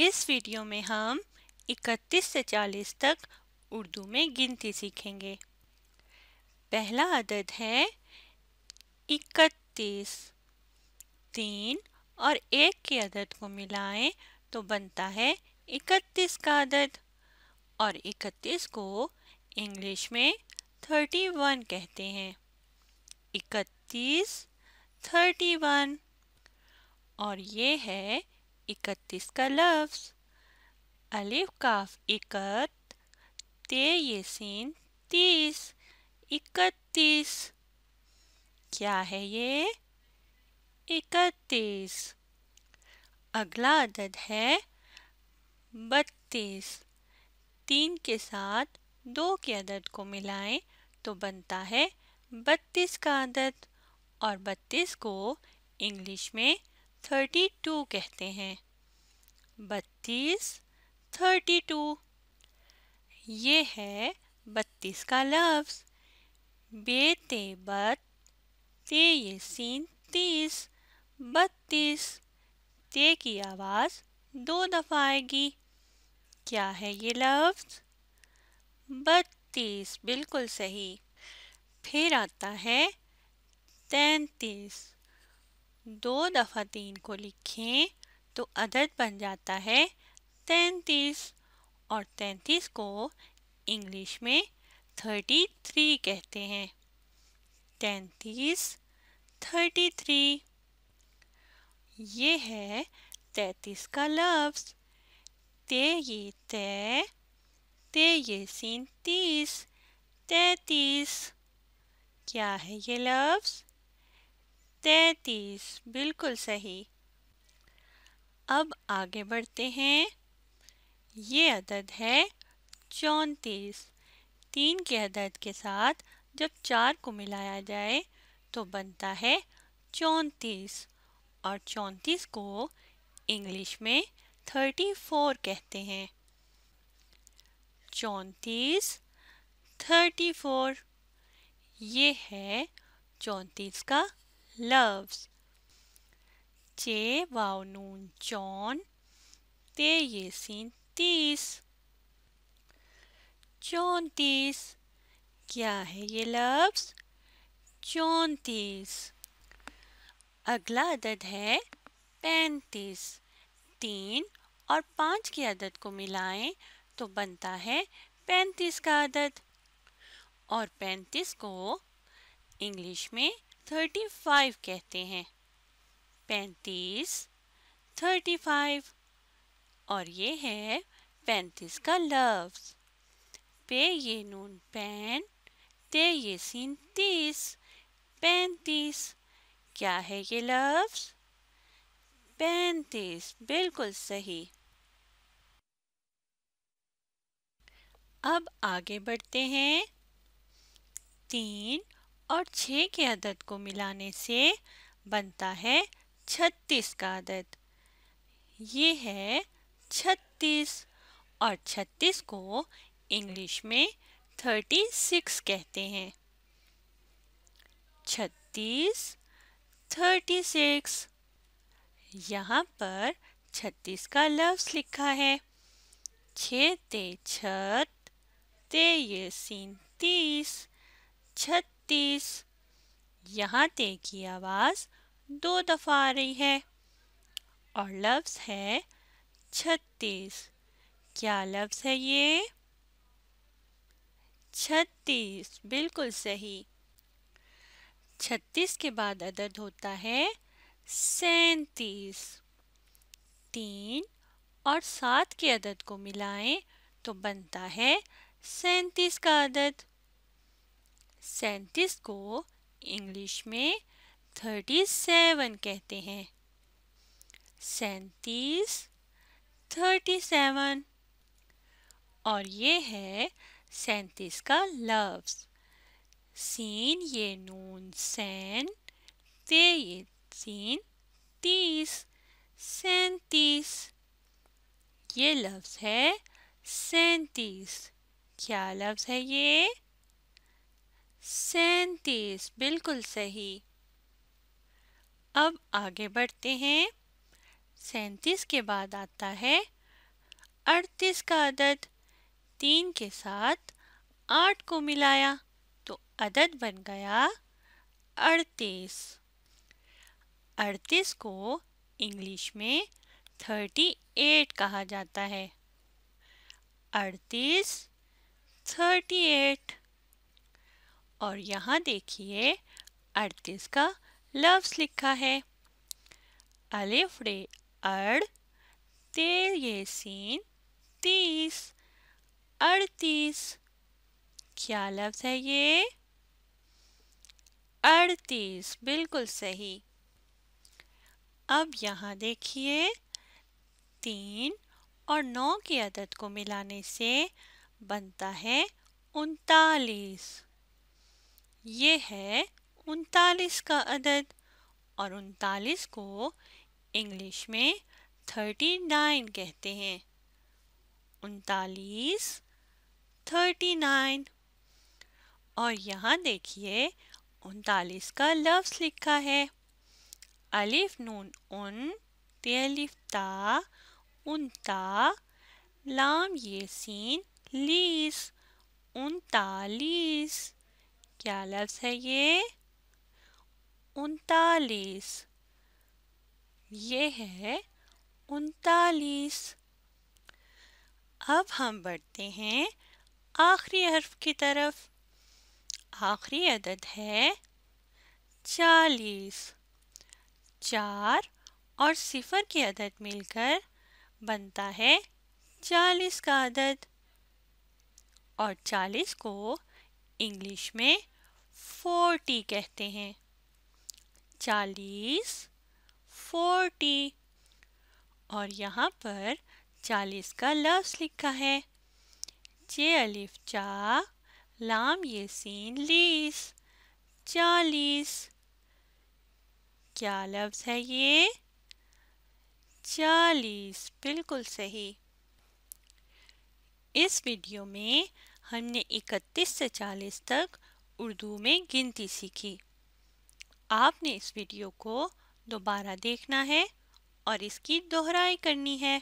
इस वीडियो में हम 31 से 40 तक उर्दू में गिनती सीखेंगे पहला अदद है इकतीस तीन और एक के अदद को मिलाएं तो बनता है इकतीस का अदद और इकतीस को इंग्लिश में थर्टी वन कहते हैं इकतीस थर्टी वन और ये है इकतीस का लफ्ज़ अलिफ काफ इकत ते सीन तीस इकतीस क्या है ये इकतीस अगला अदद है बत्तीस तीन के साथ दो के अदद को मिलाएं तो बनता है बत्तीस का अदद और बत्तीस को इंग्लिश में थर्टी टू कहते हैं बत्तीस थर्टी टू ये है बत्तीस का लफ्ज़ बेते बत ते ये सीन तीस बत्तीस ते की आवाज़ दो दफ़ा आएगी क्या है ये लफ्ज़ बत्तीस बिल्कुल सही फिर आता है तैंतीस दो दफ़ा तीन को लिखें तो अदद बन जाता है तैंतीस और तैंतीस को इंग्लिश में थर्टी थ्री कहते हैं तैंतीस थर्टी थ्री ये है तैतीस का लफ्ज़ ते ये तय ते ये सीन तीस तैतीस क्या है ये लफ्ज़ तैतीस बिल्कुल सही अब आगे बढ़ते हैं ये अदद है चौंतीस तीन के अदद के साथ जब चार को मिलाया जाए तो बनता है चौंतीस और चौंतीस को इंग्लिश में थर्टी फोर कहते हैं चौंतीस थर्टी फोर ये है चौंतीस का loves. Ce v nun John te iesin tis. चौंतीस क्या है ये लफ्ज़ चौंतीस अगला अदद है पैंतीस तीन और पाँच के अदद को मिलाएं तो बनता है पैंतीस का अदद और पैंतीस को इंग्लिश में थर्टी फाइव कहते हैं पैंतीस थर्टी फाइव और ये है पैंतीस का लफ्ज़ पे ये नून पैन ते ये सीन तीस पैंतीस क्या है ये लफ्ज़ पैंतीस बिल्कुल सही अब आगे बढ़ते हैं तीन और छः के अदद को मिलाने से बनता है छत्तीस का अदद ये है छत्तीस और छत्तीस को इंग्लिश में थर्टी सिक्स कहते हैं छत्तीस थर्टी सिक्स यहाँ पर छत्तीस का लफ्स लिखा है छ ते छत ते ये सीन तीस छत्तीस तेज यहाँ ते की आवाज़ दो दफ़ा आ रही है और लफ्स है छत्तीस क्या लफ्स है ये छत्तीस बिल्कुल सही छत्तीस के बाद अदद होता है सैतीस तीन और सात के अदद को मिलाएं तो बनता है सैतीस का अदद सैंतीस को इंग्लिश में थर्टी सेवन कहते हैं सैंतीस थर्टी सेवन और ये है सैंतीस का लफ्स सीन ये नून सैन ते ये सीन तीस सैंतीस ये लफ्ज़ है सैंतीस क्या लफ्ज़ है ये सैतीस बिल्कुल सही अब आगे बढ़ते हैं सैतीस के बाद आता है अड़तीस का अदद तीन के साथ आठ को मिलाया तो अदद बन गया अड़तीस अड़तीस को इंग्लिश में थर्टी एट कहा जाता है अड़तीस थर्टी एट और यहाँ देखिए अड़तीस का लफ्स लिखा है अलिफ रे अड़ तेर ये सीन तीस अड़तीस क्या लफ्ज़ है ये अड़तीस बिल्कुल सही अब यहाँ देखिए तीन और नौ की अदद को मिलाने से बनता है उनतालीस ये है उनतालीस का अदद और उनतालीस को इंग्लिश में थर्टी नाइन कहते हैं उनतालीस थर्टी नाइन और यहाँ देखिए उनतालीस का लफ्ज़ लिखा है अलिफ नून उन तेलिफ ता उनता लाम ये सीन लीस उनतालीस क्या लफ्ज़ है ये उनतालीस ये है उनतालीस अब हम बढ़ते हैं आखिरी हर्फ की तरफ आखिरी अदद है चालीस चार और सिफर की अदद मिलकर बनता है चालीस का अदद और चालीस को इंग्लिश में फोर्टी कहते हैं चालीस फोर्टी और यहाँ पर चालीस का लफ्ज़ लिखा है जे अलिफ चा लाम ये सीन लीस चालीस क्या लफ्ज़ है ये चालीस बिल्कुल सही इस वीडियो में हमने 31 से 40 तक उर्दू में गिनती सीखी आपने इस वीडियो को दोबारा देखना है और इसकी दोहराई करनी है